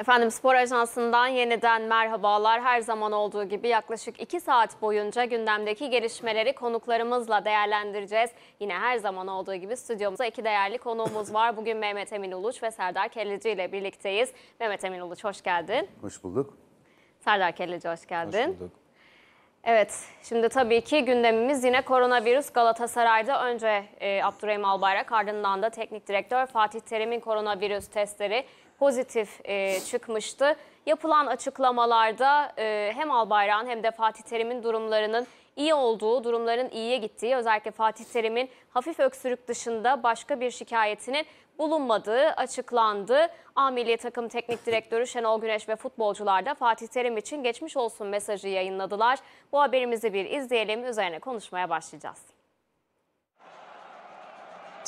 Efendim Spor Ajansı'ndan yeniden merhabalar. Her zaman olduğu gibi yaklaşık 2 saat boyunca gündemdeki gelişmeleri konuklarımızla değerlendireceğiz. Yine her zaman olduğu gibi stüdyomuzda iki değerli konuğumuz var. Bugün Mehmet Emin Uluç ve Serdar Kelleci ile birlikteyiz. Mehmet Emin Uluç hoş geldin. Hoş bulduk. Serdar Kelleci hoş geldin. Hoş bulduk. Evet, şimdi tabii ki gündemimiz yine koronavirüs Galatasaray'da önce e, Abdurrahim Albayrak ardından da teknik direktör Fatih Terim'in koronavirüs testleri pozitif e, çıkmıştı. Yapılan açıklamalarda e, hem Albayrak'ın hem de Fatih Terim'in durumlarının iyi olduğu, durumların iyiye gittiği, özellikle Fatih Terim'in hafif öksürük dışında başka bir şikayetinin bulunmadığı açıklandı. A Milli Takım Teknik Direktörü Şenol Güneş ve futbolcular da Fatih Terim için geçmiş olsun mesajı yayınladılar. Bu haberimizi bir izleyelim, üzerine konuşmaya başlayacağız.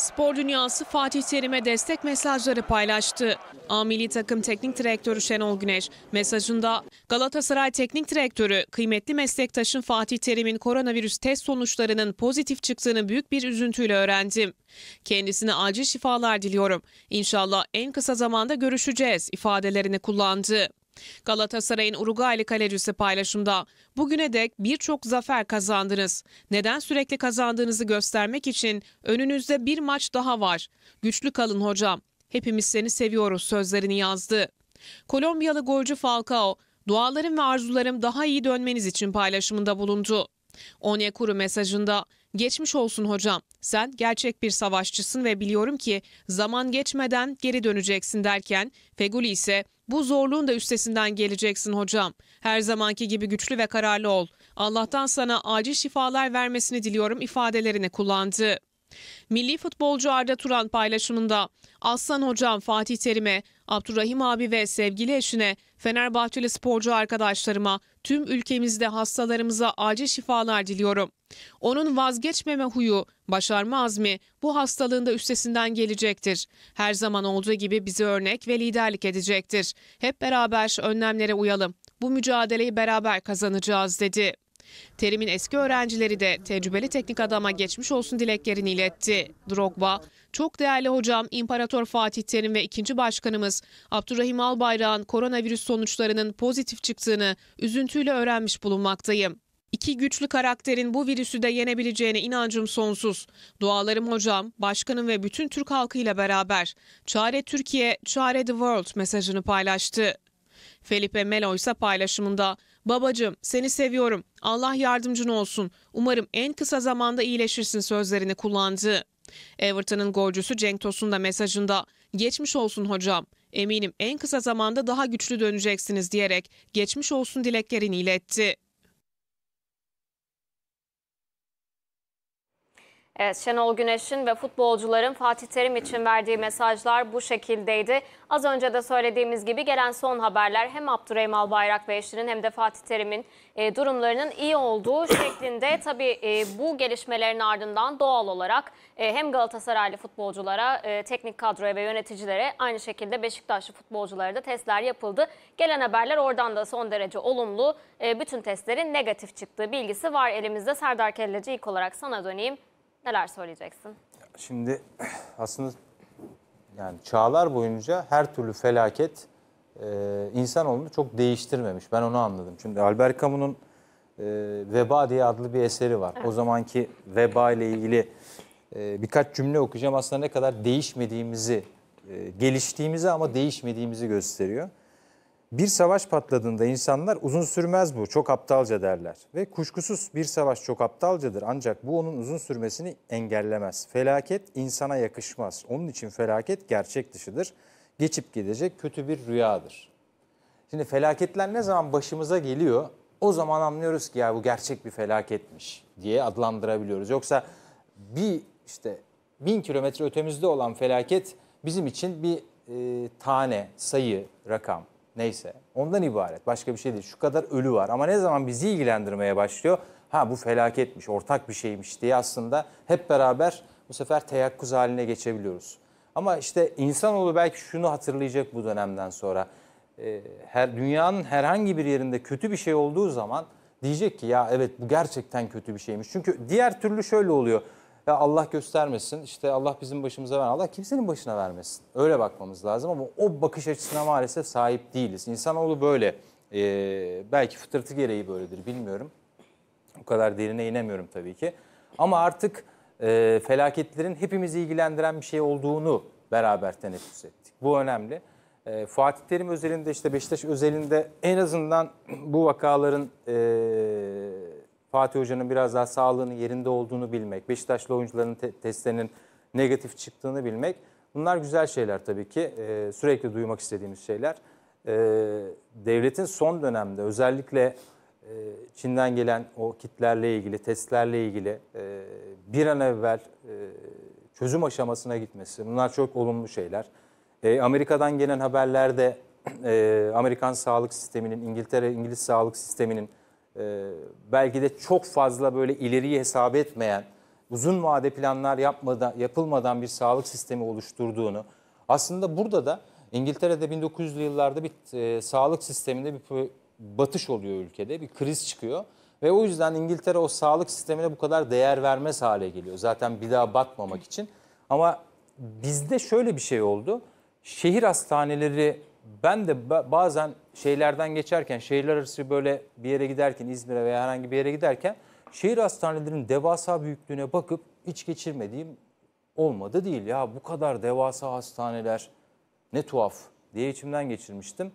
Spor dünyası Fatih Terim'e destek mesajları paylaştı. Amili takım teknik direktörü Şenol Güneş mesajında Galatasaray teknik direktörü kıymetli meslektaşın Fatih Terim'in koronavirüs test sonuçlarının pozitif çıktığını büyük bir üzüntüyle öğrendim. Kendisine acil şifalar diliyorum. İnşallah en kısa zamanda görüşeceğiz ifadelerini kullandı. Galatasaray'ın Uruguaylı kalecisi paylaşımda bugüne dek birçok zafer kazandınız. Neden sürekli kazandığınızı göstermek için önünüzde bir maç daha var. Güçlü kalın hocam. Hepimiz seni seviyoruz sözlerini yazdı. Kolombiyalı golcü Falcao, dualarım ve arzularım daha iyi dönmeniz için paylaşımında bulundu. Onyekuru mesajında Geçmiş olsun hocam. Sen gerçek bir savaşçısın ve biliyorum ki zaman geçmeden geri döneceksin derken Feguli ise bu zorluğun da üstesinden geleceksin hocam. Her zamanki gibi güçlü ve kararlı ol. Allah'tan sana acil şifalar vermesini diliyorum ifadelerini kullandı. Milli futbolcu Arda Turan paylaşımında Aslan hocam Fatih Terim'e Abdurrahim abi ve sevgili eşine, Fenerbahçeli sporcu arkadaşlarıma, tüm ülkemizde hastalarımıza acil şifalar diliyorum. Onun vazgeçmeme huyu, başarma azmi bu hastalığında üstesinden gelecektir. Her zaman olduğu gibi bize örnek ve liderlik edecektir. Hep beraber önlemlere uyalım. Bu mücadeleyi beraber kazanacağız dedi. Terim'in eski öğrencileri de tecrübeli teknik adama geçmiş olsun dileklerini iletti. Drogba, çok değerli hocam İmparator Fatih Terim ve ikinci başkanımız Abdurrahim Albayrak'ın koronavirüs sonuçlarının pozitif çıktığını üzüntüyle öğrenmiş bulunmaktayım. İki güçlü karakterin bu virüsü de yenebileceğine inancım sonsuz. Dualarım hocam, başkanım ve bütün Türk halkıyla beraber çare Türkiye, çare the world mesajını paylaştı. Felipe Melo ise paylaşımında Babacım seni seviyorum. Allah yardımcın olsun. Umarım en kısa zamanda iyileşirsin sözlerini kullandı. Everton'ın golcüsü Cenk Tosun da mesajında geçmiş olsun hocam. Eminim en kısa zamanda daha güçlü döneceksiniz diyerek geçmiş olsun dileklerini iletti. Evet Şenol Güneş'in ve futbolcuların Fatih Terim için verdiği mesajlar bu şekildeydi. Az önce de söylediğimiz gibi gelen son haberler hem Abdurrahim Albayrak ve eşinin hem de Fatih Terim'in e, durumlarının iyi olduğu şeklinde. Tabii e, bu gelişmelerin ardından doğal olarak e, hem Galatasaraylı futbolculara, e, teknik kadroya ve yöneticilere aynı şekilde Beşiktaşlı futbolculara da testler yapıldı. Gelen haberler oradan da son derece olumlu. E, bütün testlerin negatif çıktığı bilgisi var elimizde. Serdar Kelleci ilk olarak sana döneyim. Neler söyleyeceksin? Şimdi aslında yani çağlar boyunca her türlü felaket e, insanoğlunu çok değiştirmemiş. Ben onu anladım. Şimdi Albert Camus'un e, Veba diye adlı bir eseri var. Evet. O zamanki veba ile ilgili e, birkaç cümle okuyacağım. Aslında ne kadar değişmediğimizi, e, geliştiğimizi ama değişmediğimizi gösteriyor bir savaş patladığında insanlar uzun sürmez bu, çok aptalca derler. Ve kuşkusuz bir savaş çok aptalcadır ancak bu onun uzun sürmesini engellemez. Felaket insana yakışmaz. Onun için felaket gerçek dışıdır. Geçip gidecek kötü bir rüyadır. Şimdi felaketler ne zaman başımıza geliyor o zaman anlıyoruz ki ya bu gerçek bir felaketmiş diye adlandırabiliyoruz. Yoksa bir işte bin kilometre ötemizde olan felaket bizim için bir e, tane, sayı, rakam neyse ondan ibaret. Başka bir şey değil. Şu kadar ölü var ama ne zaman bizi ilgilendirmeye başlıyor? Ha bu felaketmiş, ortak bir şeymiş diye aslında hep beraber bu sefer teyakkuz haline geçebiliyoruz. Ama işte insanoğlu belki şunu hatırlayacak bu dönemden sonra. E, her Dünyanın herhangi bir yerinde kötü bir şey olduğu zaman diyecek ki ya evet bu gerçekten kötü bir şeymiş. Çünkü diğer türlü şöyle oluyor ya Allah göstermesin, işte Allah bizim başımıza ver, Allah kimsenin başına vermesin. Öyle bakmamız lazım ama o bakış açısına maalesef sahip değiliz. İnsanoğlu böyle, ee, belki fıtratı gereği böyledir bilmiyorum. O kadar derine inemiyorum tabii ki. Ama artık e, felaketlerin hepimizi ilgilendiren bir şey olduğunu beraber teneffüs ettik. Bu önemli. E, Fatih Terim özelinde işte Beşiktaş özelinde en azından bu vakaların e, Fatih Hoca'nın biraz daha sağlığının yerinde olduğunu bilmek, Beşiktaşlı oyuncuların te testlerinin negatif çıktığını bilmek. Bunlar güzel şeyler tabii ki. E, sürekli duymak istediğimiz şeyler. E, devletin son dönemde özellikle e, Çin'den gelen o kitlerle ilgili, testlerle ilgili e, bir an evvel e, çözüm aşamasına gitmesi. Bunlar çok olumlu şeyler. E, Amerika'dan gelen haberlerde e, Amerikan sağlık sisteminin, İngiltere, İngiliz sağlık sisteminin ee, belki de çok fazla böyle ileriyi hesap etmeyen, uzun vade planlar yapmadan, yapılmadan bir sağlık sistemi oluşturduğunu. Aslında burada da İngiltere'de 1900'lü yıllarda bir e, sağlık sisteminde bir batış oluyor ülkede, bir kriz çıkıyor. Ve o yüzden İngiltere o sağlık sistemine bu kadar değer vermez hale geliyor. Zaten bir daha batmamak için. Ama bizde şöyle bir şey oldu. Şehir hastaneleri ben de bazen şehirlerden geçerken, şehirler arası böyle bir yere giderken, İzmir'e veya herhangi bir yere giderken şehir hastanelerinin devasa büyüklüğüne bakıp iç geçirmediğim olmadı değil. Ya bu kadar devasa hastaneler ne tuhaf diye içimden geçirmiştim.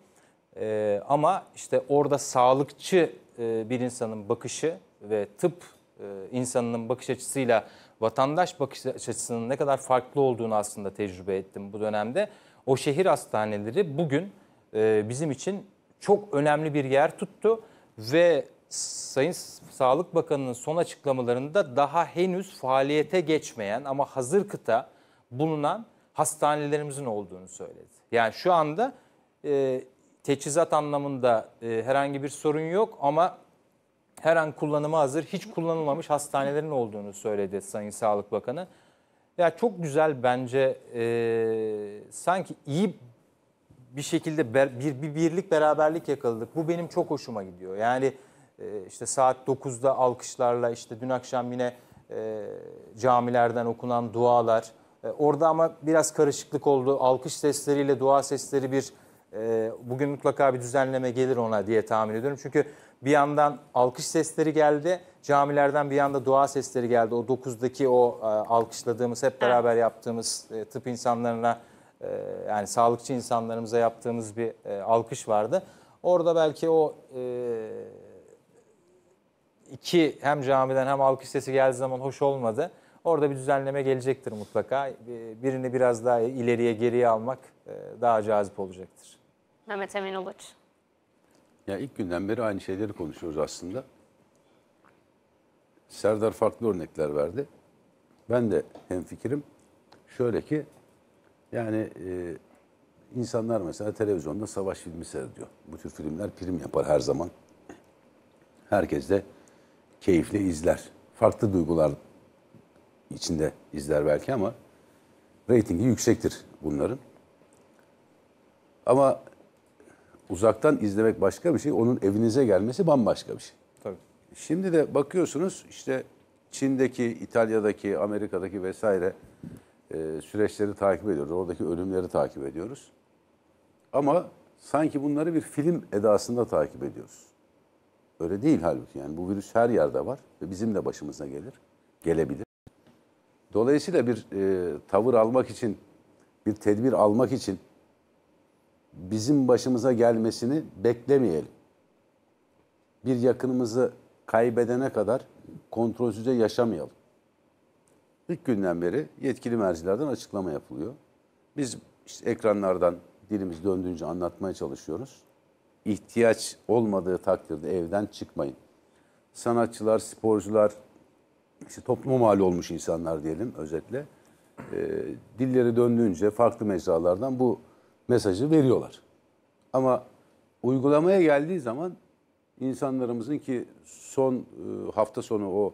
Ee, ama işte orada sağlıkçı e, bir insanın bakışı ve tıp e, insanının bakış açısıyla vatandaş bakış açısının ne kadar farklı olduğunu aslında tecrübe ettim bu dönemde. O şehir hastaneleri bugün e, bizim için çok önemli bir yer tuttu ve Sayın Sağlık Bakanı'nın son açıklamalarında daha henüz faaliyete geçmeyen ama hazır kıta bulunan hastanelerimizin olduğunu söyledi. Yani şu anda e, teçhizat anlamında e, herhangi bir sorun yok ama her an kullanıma hazır, hiç kullanılmamış hastanelerin olduğunu söyledi Sayın Sağlık Bakanı. Ya çok güzel bence e, sanki iyi bir şekilde ber, bir, bir birlik beraberlik yakaladık. Bu benim çok hoşuma gidiyor. Yani e, işte saat 9'da alkışlarla işte dün akşam yine e, camilerden okunan dualar. E, orada ama biraz karışıklık oldu. Alkış sesleriyle dua sesleri bir e, bugün mutlaka bir düzenleme gelir ona diye tahmin ediyorum. Çünkü bir yandan alkış sesleri geldi. Camilerden bir yanda dua sesleri geldi. O 9'daki o e, alkışladığımız, hep beraber yaptığımız e, tıp insanlarına e, yani sağlıkçı insanlarımıza yaptığımız bir e, alkış vardı. Orada belki o e, iki hem camiden hem alkış sesi geldiği zaman hoş olmadı. Orada bir düzenleme gelecektir mutlaka. Birini biraz daha ileriye geriye almak e, daha cazip olacaktır. Mehmet Emin Uluç. Ya ilk günden beri aynı şeyleri konuşuyoruz aslında. Serdar farklı örnekler verdi. Ben de hem fikrim şöyle ki yani e, insanlar mesela televizyonda savaş filmi seyrediyor. Bu tür filmler prim yapar her zaman. Herkes de keyifle izler. Farklı duygular içinde izler belki ama reytingi yüksektir bunların. Ama uzaktan izlemek başka bir şey, onun evinize gelmesi bambaşka bir şey. Tabii. Şimdi de bakıyorsunuz işte Çin'deki, İtalya'daki, Amerika'daki vesaire e, süreçleri takip ediyoruz. Oradaki ölümleri takip ediyoruz. Ama sanki bunları bir film edasında takip ediyoruz. Öyle değil halbuki yani bu virüs her yerde var ve bizim de başımıza gelir, gelebilir. Dolayısıyla bir e, tavır almak için, bir tedbir almak için bizim başımıza gelmesini beklemeyelim. Bir yakınımızı kaybedene kadar kontrolsüzce yaşamayalım. İlk günden beri yetkili mercilerden açıklama yapılıyor. Biz işte ekranlardan dilimiz döndüğünce anlatmaya çalışıyoruz. İhtiyaç olmadığı takdirde evden çıkmayın. Sanatçılar, sporcular, işte topluma mal olmuş insanlar diyelim özetle. E, dilleri döndüğünce farklı mecralardan bu mesajı veriyorlar. Ama uygulamaya geldiği zaman insanlarımızın ki son e, hafta sonu o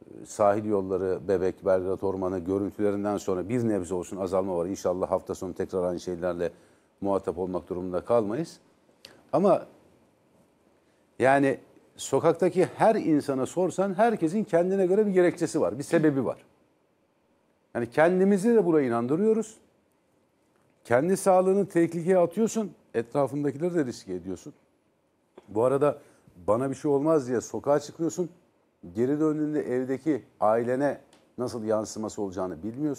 e, sahil yolları, Bebek, Belgrad Ormanı görüntülerinden sonra bir nebze olsun azalma var. İnşallah hafta sonu tekrar aynı şeylerle muhatap olmak durumunda kalmayız. Ama yani sokaktaki her insana sorsan herkesin kendine göre bir gerekçesi var, bir sebebi var. Yani kendimizi de buraya inandırıyoruz. Kendi sağlığını tehlikeye atıyorsun, etrafındakileri de riske ediyorsun. Bu arada bana bir şey olmaz diye sokağa çıkıyorsun. Geri döndüğünde evdeki ailene nasıl yansıması olacağını bilmiyorsun.